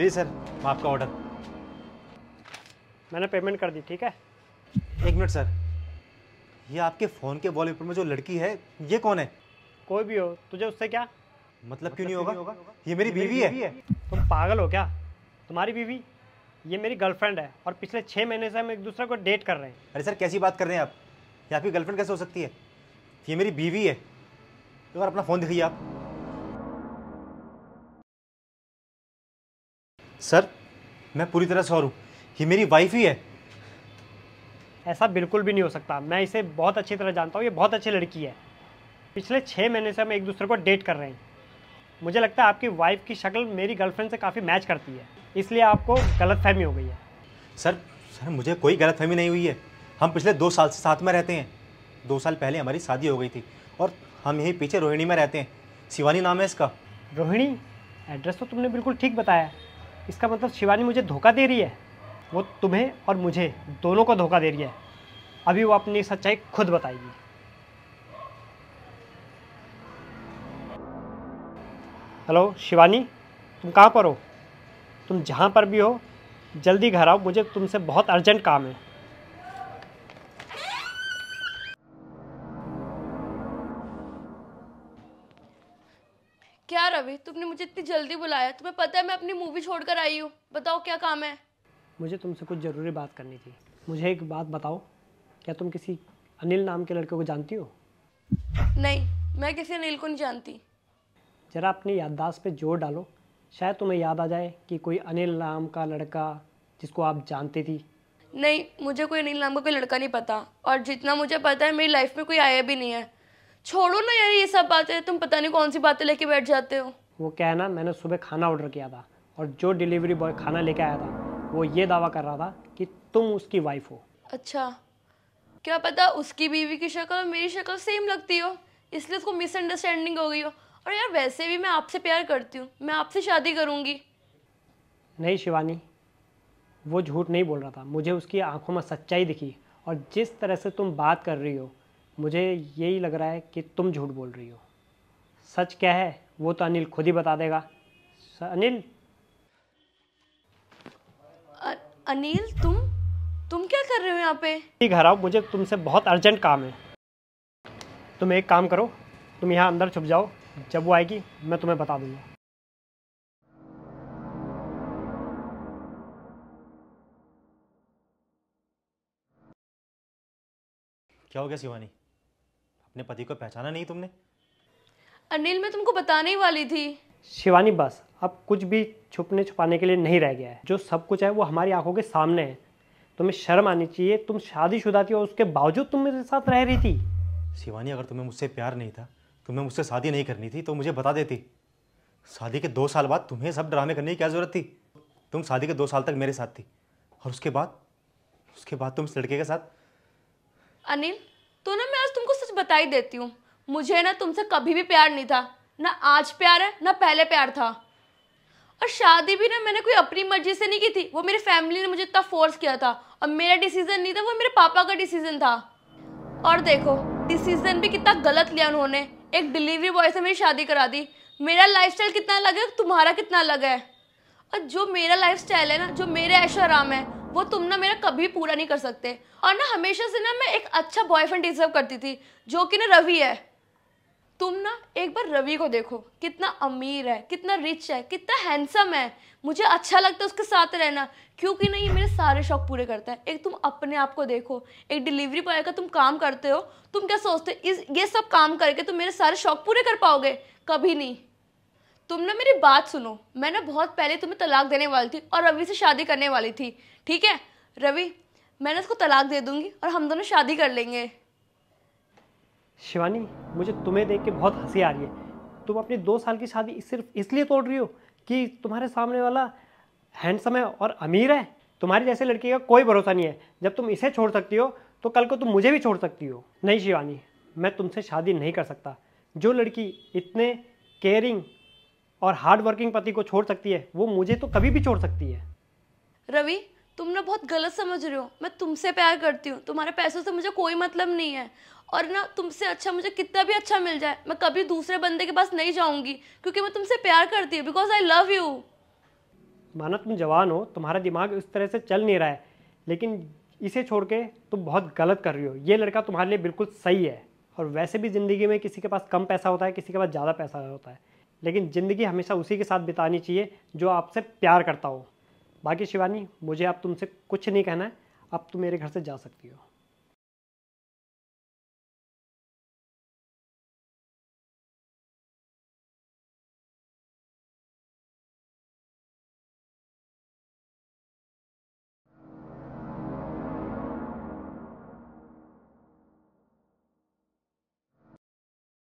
जी sir आपका order मैंने payment कर दी ठीक है एक मिनट सर ये आपके फ़ोन के वॉलपेपर में जो लड़की है ये कौन है कोई भी हो तुझे उससे क्या मतलब क्यों नहीं मतलब होगा? ये मेरी बीवी है।, है तुम पागल हो क्या तुम्हारी बीवी ये मेरी गर्लफ्रेंड है और पिछले छः महीने से हम एक दूसरे को डेट कर रहे हैं अरे सर कैसी बात कर रहे हैं आप ये आपकी गर्लफ्रेंड कैसे हो सकती है ये मेरी बीवी है एक बार अपना फ़ोन दिखाइए आप सर मैं पूरी तरह सौर हूँ ये मेरी वाइफ ही है ऐसा बिल्कुल भी नहीं हो सकता मैं इसे बहुत अच्छी तरह जानता हूँ ये बहुत अच्छी लड़की है पिछले छः महीने से हम एक दूसरे को डेट कर रहे हैं मुझे लगता है आपकी वाइफ की शक्ल मेरी गर्लफ्रेंड से काफ़ी मैच करती है इसलिए आपको गलत फहमी हो गई है सर सर मुझे कोई गलत फहमी नहीं हुई है हम पिछले दो साल से साथ में रहते हैं दो साल पहले हमारी शादी हो गई थी और हम यहीं पीछे रोहिणी में रहते हैं शिवानी नाम है इसका रोहिणी एड्रेस तो तुमने बिल्कुल ठीक बताया इसका मतलब शिवानी मुझे धोखा दे रही है वो तुम्हें और मुझे दोनों को धोखा दे रही है अभी वो अपनी सच्चाई खुद बताएगी हेलो शिवानी तुम कहाँ पर हो तुम जहाँ पर भी हो जल्दी घर आओ मुझे तुमसे बहुत अर्जेंट काम है क्या रवि तुमने मुझे इतनी जल्दी बुलाया तुम्हें पता है मैं अपनी मूवी छोड़कर आई हूँ बताओ क्या काम है मुझे तुमसे कुछ ज़रूरी बात करनी थी मुझे एक बात बताओ क्या तुम किसी अनिल नाम के लड़के को जानती हो नहीं मैं किसी अनिल को नहीं जानती जरा अपनी याददाश्त पे जोर डालो शायद तुम्हें याद आ जाए कि कोई अनिल नाम का लड़का जिसको आप जानती थी नहीं मुझे कोई अनिल नाम का कोई लड़का नहीं पता और जितना मुझे पता है मेरी लाइफ में कोई आया भी नहीं है छोड़ो ना यार ये सब बातें तुम पता नहीं कौन सी बातें लेके बैठ जाते हो वो क्या है ना मैंने सुबह खाना ऑर्डर किया था और जो डिलीवरी बॉय खाना लेके आया था वो ये दावा कर रहा था कि तुम उसकी वाइफ हो अच्छा क्या पता उसकी बीवी की शक्ल और मेरी शक्ल सेम लगती हो इसलिए उसको मिसअंडरस्टैंडिंग हो गई हो और यार वैसे भी मैं आपसे प्यार करती हूँ मैं आपसे शादी करूँगी नहीं शिवानी वो झूठ नहीं बोल रहा था मुझे उसकी आंखों में सच्चाई दिखी और जिस तरह से तुम बात कर रही हो मुझे यही लग रहा है कि तुम झूठ बोल रही हो सच क्या है वो तो अनिल खुद ही बता देगा अनिल अनिल तुम तुम क्या कर रहे हो यहाँ पे घर आओ मुझे तुमसे बहुत अर्जेंट काम है तुम एक काम करो तुम यहाँ अंदर छुप जाओ जब वो आएगी मैं तुम्हें बता दूंगा क्या हो गया शिवानी अपने पति को पहचाना नहीं तुमने अनिल मैं तुमको बताने ही वाली थी शिवानी बस अब कुछ भी छुपने छुपाने के लिए नहीं रह गया है जो सब कुछ है वो हमारी आंखों के सामने है तुम्हें शर्म आनी चाहिए तुम शादीशुदा थी और उसके बावजूद तुम मेरे साथ रह रही थी शिवानी अगर तुम्हें मुझसे प्यार नहीं था तुम्हें मुझसे शादी नहीं करनी थी तो मुझे बता देती शादी के दो साल बाद तुम्हें सब ड्रामे करने की क्या ज़रूरत थी तुम शादी के दो साल तक मेरे साथ थी और उसके बाद उसके बाद तुम इस लड़के के साथ अनिल तो ना मैं आज तुमको सच बता ही देती हूँ मुझे ना तुमसे कभी भी प्यार नहीं था ना आज प्यार है ना पहले प्यार था और शादी भी ना मैंने कोई अपनी मर्जी से नहीं की थी वो मेरी फैमिली ने मुझे इतना फोर्स किया था और मेरा डिसीजन नहीं था वो मेरे पापा का डिसीजन था और देखो डिसीजन भी कितना गलत लिया उन्होंने एक डिलीवरी बॉय से मेरी शादी करा दी मेरा लाइफ कितना अलग है तुम्हारा कितना अलग है और जो मेरा लाइफ है ना जो मेरे ऐशो आराम है वो तुम ना मेरा कभी पूरा नहीं कर सकते और ना हमेशा से ना मैं एक अच्छा बॉयफ्रेंड डिजर्व करती थी जो कि ना रवि है तुम ना एक बार रवि को देखो कितना अमीर है कितना रिच है कितना हैंडसम है मुझे अच्छा लगता है उसके साथ रहना क्योंकि ना ये मेरे सारे शौक पूरे करता है एक तुम अपने आप को देखो एक डिलीवरी बॉय का तुम काम करते हो तुम क्या सोचते हो इस ये सब काम करके तुम मेरे सारे शौक पूरे कर पाओगे कभी नहीं तुम ना मेरी बात सुनो मैं ना बहुत पहले तुम्हें तलाक देने वाली थी और रवि से शादी करने वाली थी ठीक है रवि मैं ना उसको तलाक दे दूंगी और हम दोनों शादी कर लेंगे शिवानी मुझे तुम्हें देख के बहुत हंसी आ रही है तुम अपनी दो साल की शादी सिर्फ इसलिए तोड़ रही हो कि तुम्हारे सामने वाला हैंडसम है और अमीर है तुम्हारी जैसे लड़की का कोई भरोसा नहीं है जब तुम इसे छोड़ सकती हो तो कल को तुम मुझे भी छोड़ सकती हो नहीं शिवानी मैं तुमसे शादी नहीं कर सकता जो लड़की इतने केयरिंग और हार्ड वर्किंग पति को छोड़ सकती है वो मुझे तो कभी भी छोड़ सकती है रवि तुम ना बहुत गलत समझ रहे हो मैं तुमसे प्यार करती हूँ तुम्हारे पैसों से मुझे कोई मतलब नहीं है और ना तुमसे अच्छा मुझे कितना भी अच्छा मिल जाए मैं कभी दूसरे बंदे के पास नहीं जाऊंगी क्योंकि मैं तुमसे प्यार करती हूँ बिकॉज आई लव यू माना तुम जवान हो तुम्हारा दिमाग इस तरह से चल नहीं रहा है लेकिन इसे छोड़ के तुम बहुत गलत कर रही हो ये लड़का तुम्हारे लिए बिल्कुल सही है और वैसे भी ज़िंदगी में किसी के पास कम पैसा होता है किसी के पास ज़्यादा पैसा होता है लेकिन ज़िंदगी हमेशा उसी के साथ बितानी चाहिए जो आपसे प्यार करता हो बाकी शिवानी मुझे अब तुमसे कुछ नहीं कहना है अब तुम मेरे घर से जा सकती हो